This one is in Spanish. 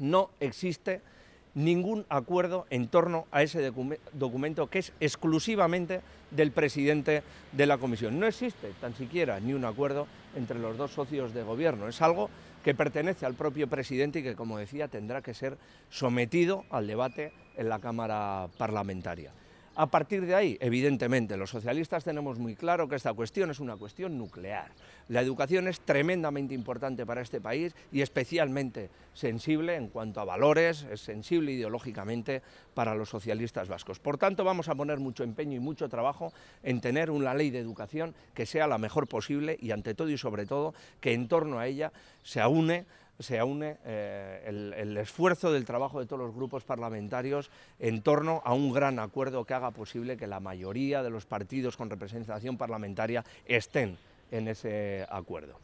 no existe ningún acuerdo en torno a ese documento que es exclusivamente del presidente de la comisión. No existe tan siquiera ni un acuerdo entre los dos socios de gobierno. Es algo que pertenece al propio presidente y que, como decía, tendrá que ser sometido al debate en la Cámara Parlamentaria. A partir de ahí, evidentemente, los socialistas tenemos muy claro que esta cuestión es una cuestión nuclear. La educación es tremendamente importante para este país y especialmente sensible en cuanto a valores, es sensible ideológicamente para los socialistas vascos. Por tanto, vamos a poner mucho empeño y mucho trabajo en tener una ley de educación que sea la mejor posible y, ante todo y sobre todo, que en torno a ella se aúne se une eh, el, esfuerzo del trabajo de todos los grupos parlamentarios en torno a un gran acuerdo que haga posible que la mayoría de los partidos con representación parlamentaria estén en ese acuerdo.